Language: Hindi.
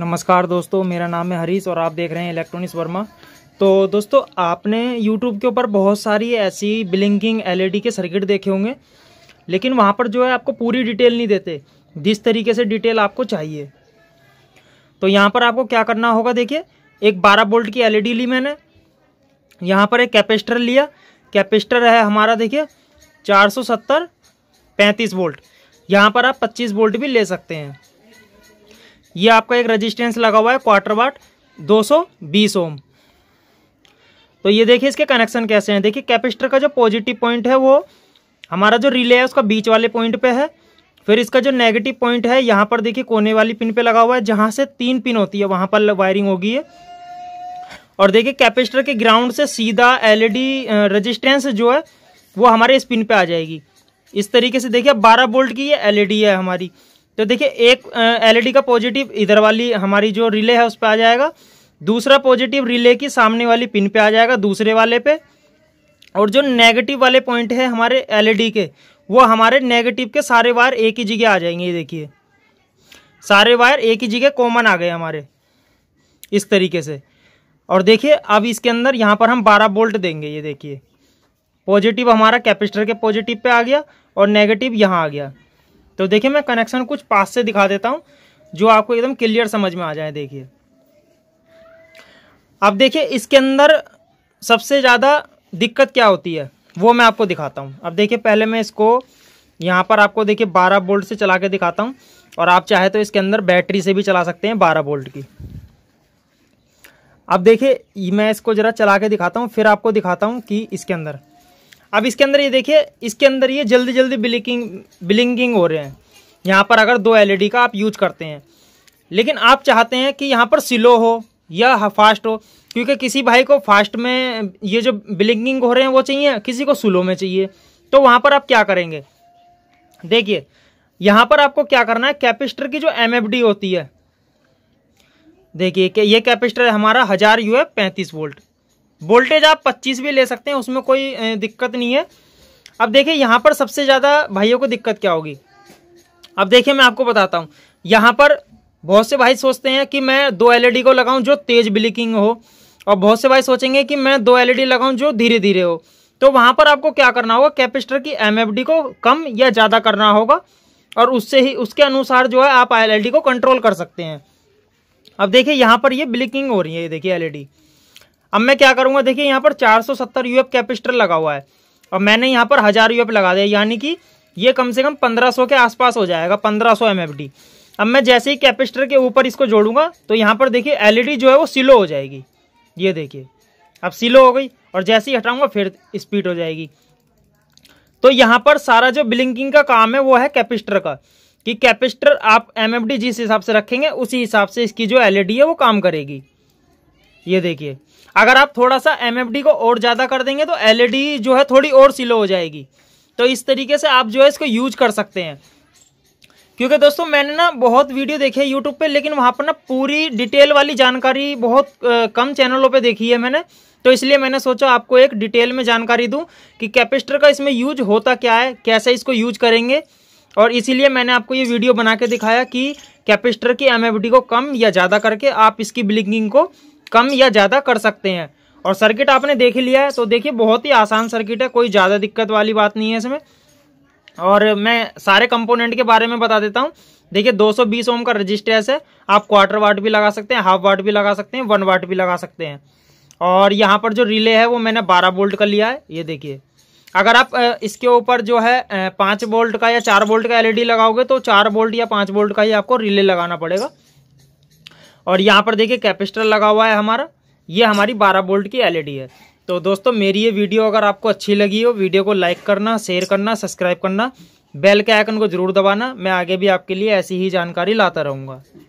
नमस्कार दोस्तों मेरा नाम है हरीश और आप देख रहे हैं इलेक्ट्रॉनिक्स वर्मा तो दोस्तों आपने यूट्यूब के ऊपर बहुत सारी ऐसी ब्लिंकिंग एलईडी e के सर्किट देखे होंगे लेकिन वहाँ पर जो है आपको पूरी डिटेल नहीं देते जिस तरीके से डिटेल आपको चाहिए तो यहाँ पर आपको क्या करना होगा देखिए एक बारह बोल्ट की एल e ली मैंने यहाँ पर एक कैपेस्टर लिया कैपेस्टर है हमारा देखिए चार सौ वोल्ट यहाँ पर आप पच्चीस वोल्ट भी ले सकते हैं ये आपका एक रजिस्टेंस लगा हुआ है क्वार्टर वाट 220 ओम तो ये देखिए इसके कनेक्शन कैसे हैं देखिए कैपेसिटर का जो पॉजिटिव पॉइंट है वो हमारा जो रिले है उसका बीच वाले पॉइंट पे है फिर इसका जो नेगेटिव पॉइंट है यहाँ पर देखिए कोने वाली पिन पे लगा हुआ है जहाँ से तीन पिन होती है वहाँ पर वायरिंग होगी है और देखिए कैपेसिटर के ग्राउंड से सीधा एलईडी रेजिस्टेंस e जो है वो हमारे इस पिन पे आ जाएगी इस तरीके से देखिए बारह बोल्ट की ये एलईडी e है हमारी तो देखिए एक एलईडी e का पॉजिटिव इधर वाली हमारी जो रिले है उस पर आ जाएगा दूसरा पॉजिटिव रिले की सामने वाली पिन पे आ जाएगा दूसरे वाले पे और जो नेगेटिव वाले पॉइंट है हमारे एलईडी e के वो हमारे नेगेटिव के सारे वायर एक ही जगह आ जाएंगे ये देखिए सारे वायर एक ही जगह कॉमन आ गए हमारे इस तरीके से और देखिए अब इसके अंदर यहाँ पर हम 12 बोल्ट देंगे ये देखिए पॉजिटिव हमारा कैपेसिटर के पॉजिटिव पे आ गया और नेगेटिव यहाँ आ गया तो देखिए मैं कनेक्शन कुछ पास से दिखा देता हूँ जो आपको एकदम क्लियर समझ में आ जाए देखिए अब देखिए इसके अंदर सबसे ज़्यादा दिक्कत क्या होती है वो मैं आपको दिखाता हूँ अब देखिए पहले मैं इसको यहाँ पर आपको देखिए 12 बोल्ट से चला के दिखाता हूँ और आप चाहे तो इसके अंदर बैटरी से भी चला सकते हैं 12 बोल्ट की अब देखिए मैं इसको ज़रा चला के दिखाता हूँ फिर आपको दिखाता हूँ कि इसके अंदर अब इसके अंदर ये देखिए इसके अंदर ये जल्दी जल्दी ब्लिकिंग ब्लिंकिंग हो रहे हैं यहाँ पर अगर दो एलईडी का आप यूज करते हैं लेकिन आप चाहते हैं कि यहाँ पर स्लो हो या फास्ट हो क्योंकि किसी भाई को फास्ट में ये जो ब्लिंकिंग हो रहे हैं वो चाहिए किसी को स्लो में चाहिए तो वहाँ पर आप क्या करेंगे देखिए यहाँ पर आपको क्या करना है कैपेसिटर की जो एम होती है देखिए ये कैपेसिटर हमारा हज़ार यू है पैंतीस वोल्ट वोल्टेज आप 25 भी ले सकते हैं उसमें कोई दिक्कत नहीं है अब देखिए यहाँ पर सबसे ज़्यादा भाइयों को दिक्कत क्या होगी अब देखिए मैं आपको बताता हूँ यहाँ पर बहुत से भाई सोचते हैं कि मैं दो एलईडी को लगाऊँ जो तेज़ ब्लिकिंग हो और बहुत से भाई सोचेंगे कि मैं दो एल ई जो धीरे धीरे हो तो वहाँ पर आपको क्या करना होगा कैपेसिटर की एम को कम या ज़्यादा करना होगा और उससे ही उसके अनुसार जो है आप एल को कंट्रोल कर सकते हैं अब देखिए यहाँ पर ये ब्लिकिंग हो रही है ये देखिए एलईडी अब मैं क्या करूंगा देखिए यहाँ पर 470 यूएफ कैपिस्टर लगा हुआ है और मैंने यहाँ पर हज़ार यूएफ लगा दिया यानी कि ये कम से कम 1500 के आसपास हो जाएगा 1500 सौ अब मैं जैसे ही कैपिस्टर के ऊपर इसको जोड़ूंगा तो यहाँ पर देखिए एलईडी e जो है वो सिलो हो जाएगी ये देखिए अब सिलो हो गई और जैसे ही हटाऊंगा फिर स्पीड हो जाएगी तो यहाँ पर सारा जो ब्लिंकिंग का काम है वो है कैपिस्टर का कि कैपेसिटर आप एम जिस हिसाब से रखेंगे उसी हिसाब से इसकी जो एलईडी e है वो काम करेगी ये देखिए अगर आप थोड़ा सा एम को और ज़्यादा कर देंगे तो एल e जो है थोड़ी और स्लो हो जाएगी तो इस तरीके से आप जो है इसको यूज कर सकते हैं क्योंकि दोस्तों मैंने ना बहुत वीडियो देखे यूट्यूब पे लेकिन वहाँ पर ना पूरी डिटेल वाली जानकारी बहुत कम चैनलों पे देखी है मैंने तो इसलिए मैंने सोचा आपको एक डिटेल में जानकारी दूँ कि कैपेसिटर का इसमें यूज होता क्या है कैसे इसको यूज करेंगे और इसीलिए मैंने आपको ये वीडियो बना के दिखाया कि कैपेस्टर की एम को कम या ज़्यादा करके आप इसकी ब्लिकिंग को कम या ज़्यादा कर सकते हैं और सर्किट आपने देख लिया है तो देखिए बहुत ही आसान सर्किट है कोई ज़्यादा दिक्कत वाली बात नहीं है इसमें और मैं सारे कंपोनेंट के बारे में बता देता हूँ देखिए 220 ओम का रजिस्टेंस है आप क्वार्टर वाट भी लगा सकते हैं हाफ वाट भी लगा सकते हैं वन वाट भी लगा सकते हैं और यहाँ पर जो रिले है वो मैंने 12 बोल्ट का लिया है ये देखिए अगर आप इसके ऊपर जो है पाँच बोल्ट का या चार बोल्ट का एल e लगाओगे तो चार बोल्ट या पाँच बोल्ट का ही आपको रिले लगाना पड़ेगा और यहाँ पर देखिए कैपेसिटर लगा हुआ है हमारा ये हमारी 12 वोल्ट की एलईडी है तो दोस्तों मेरी ये वीडियो अगर आपको अच्छी लगी हो वीडियो को लाइक करना शेयर करना सब्सक्राइब करना बेल के आइकन को जरूर दबाना मैं आगे भी आपके लिए ऐसी ही जानकारी लाता रहूँगा